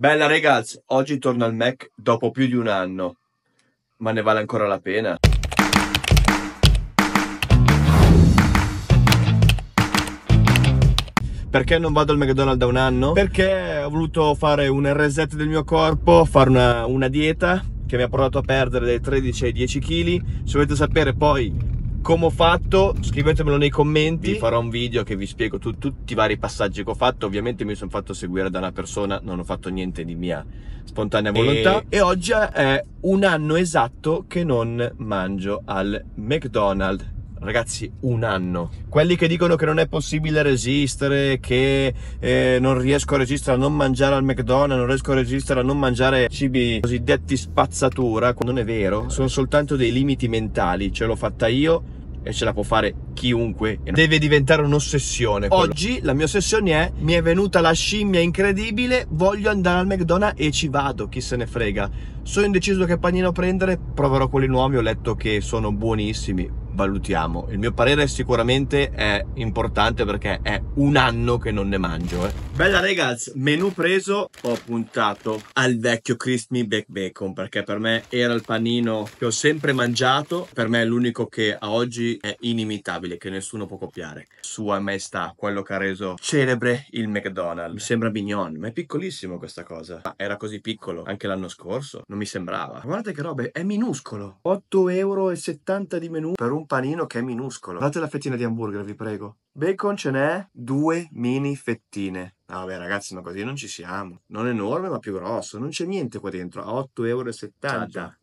Bella ragazzi, oggi torno al Mac dopo più di un anno, ma ne vale ancora la pena? Perché non vado al McDonald's da un anno? Perché ho voluto fare un reset del mio corpo, fare una, una dieta che mi ha portato a perdere dai 13 ai 10 kg. Se volete sapere poi come ho fatto scrivetemelo nei commenti vi farò un video che vi spiego tu, tutti i vari passaggi che ho fatto ovviamente mi sono fatto seguire da una persona non ho fatto niente di mia spontanea volontà e, e oggi è un anno esatto che non mangio al McDonald's Ragazzi, un anno. Quelli che dicono che non è possibile resistere, che eh, non riesco a resistere a non mangiare al McDonald's, non riesco a resistere a non mangiare cibi cosiddetti spazzatura, non è vero, sono soltanto dei limiti mentali. Ce l'ho fatta io e ce la può fare chiunque. Deve diventare un'ossessione. Oggi la mia ossessione è mi è venuta la scimmia incredibile, voglio andare al McDonald's e ci vado, chi se ne frega. Sono indeciso che panino prendere, proverò quelli nuovi, ho letto che sono buonissimi valutiamo. Il mio parere sicuramente è importante perché è un anno che non ne mangio. Eh. Bella ragazzi, menù preso, ho puntato al vecchio crispy Back Bacon perché per me era il panino che ho sempre mangiato, per me è l'unico che a oggi è inimitabile, che nessuno può copiare. Sua maestà, quello che ha reso celebre il McDonald's. Mi sembra mignon, ma è piccolissimo questa cosa. Ma ah, era così piccolo anche l'anno scorso, non mi sembrava. Guardate che robe, è minuscolo. 8,70 euro di menù per un panino che è minuscolo. Date la fettina di hamburger, vi prego. Bacon ce n'è due mini fettine. Ah, vabbè, ragazzi, ma così non ci siamo. Non enorme, ma più grosso. Non c'è niente qua dentro. A 8,70 euro.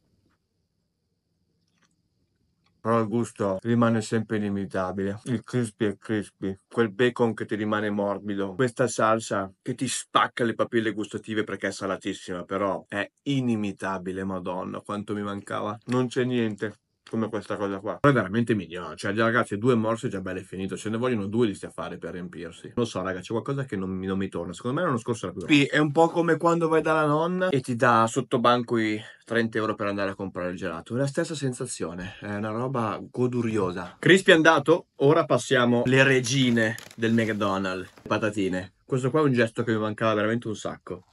Però il gusto rimane sempre inimitabile. Il crispy è crispy. Quel bacon che ti rimane morbido. Questa salsa che ti spacca le papille gustative perché è salatissima, però è inimitabile, madonna, quanto mi mancava. Non c'è niente come questa cosa qua. Però è veramente migliore. Cioè, ragazzi, due morse già belle finito. Ce ne vogliono due di sti affari per riempirsi. Non so, ragazzi, c'è qualcosa che non, non mi, torna. Secondo me l'anno scorso era più Qui è un po' come quando vai dalla nonna e ti dà sotto banco i 30 euro per andare a comprare il gelato. È la stessa sensazione. È una roba goduriosa. Crispy è andato. Ora passiamo alle regine del McDonald's. Patatine. Questo qua è un gesto che mi mancava veramente un sacco.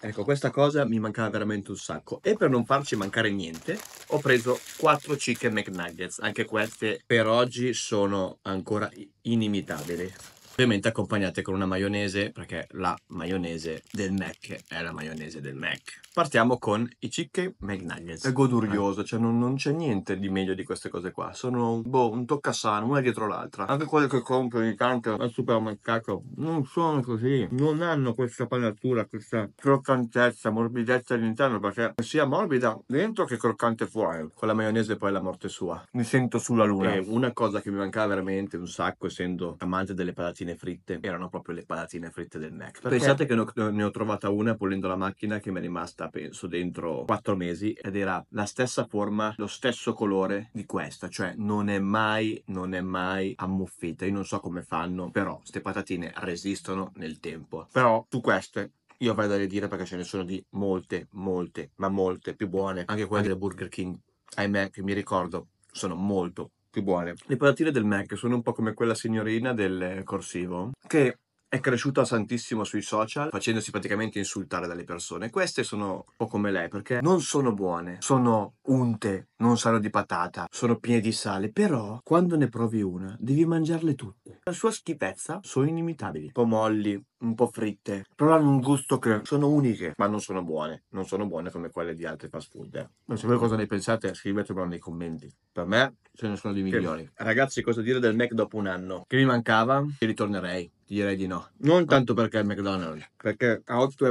Ecco, questa cosa mi mancava veramente un sacco. E per non farci mancare niente, ho preso 4 chicken McNuggets. Anche queste per oggi sono ancora inimitabili ovviamente accompagnate con una maionese, perché la maionese del Mac è la maionese del Mac. Partiamo con i Chicken McNuggets. È godurioso, cioè non, non c'è niente di meglio di queste cose qua. Sono boh, un toccasano, una dietro l'altra. Anche quelle che compro ogni tanto al supermercato non sono così, non hanno questa panatura, questa croccantezza, morbidezza all'interno, perché sia morbida dentro che croccante fuori. Con la maionese poi è la morte sua. Mi sento sulla luna. E una cosa che mi mancava veramente un sacco, essendo amante delle patatine patatine fritte erano proprio le patatine fritte del Mac. Perché? Pensate che ne ho, trovata una pulendo la macchina che mi è rimasta, penso, dentro quattro mesi ed era la stessa forma, lo stesso colore di questa, cioè non è mai, non è mai ammuffita. Io non so come fanno, però queste patatine resistono nel tempo. Però su queste io vado a dire perché ce ne sono di molte, molte, ma molte più buone. Anche quelle del Burger King, ahimè, che mi ricordo, sono molto, più buone. Le patatine del Mac sono un po' come quella signorina del corsivo, che è cresciuta tantissimo sui social facendosi praticamente insultare dalle persone. Queste sono un po' come lei perché non sono buone, sono unte, non sanno di patata, sono piene di sale, però quando ne provi una devi mangiarle tutte. La sua schifezza sono inimitabili. Un po' molli, un po' fritte, però hanno un gusto che sono uniche, ma non sono buone, non sono buone come quelle di altri fast food. Eh. Non so voi cosa ne pensate, scrivetelo nei commenti. Per me ce ne sono di migliori. Che, ragazzi, cosa dire del Mac dopo un anno? Che mi mancava? Che ritornerei. Ti direi di no. Non tanto perché è McDonald's, perché a 8,70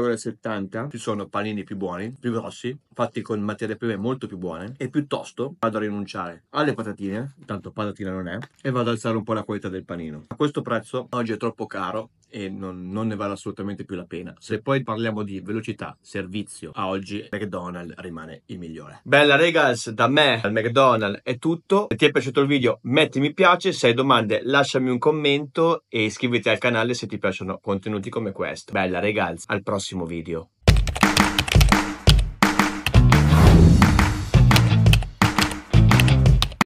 euro ci sono panini più buoni, più grossi, fatti con materie prime molto più buone, e piuttosto vado a rinunciare alle patatine, tanto patatina non è, e vado ad alzare un po' la qualità del panino. A questo prezzo oggi è troppo caro e non, non ne vale assolutamente più la pena. Se poi parliamo di velocità, servizio, a oggi McDonald's rimane il migliore. Bella regals, da me al McDonald's è tutto. Se ti è piaciuto il video metti mi piace, se hai domande lasciami un commento e iscriviti al canale se ti piacciono contenuti come questo. Bella regals, al prossimo video.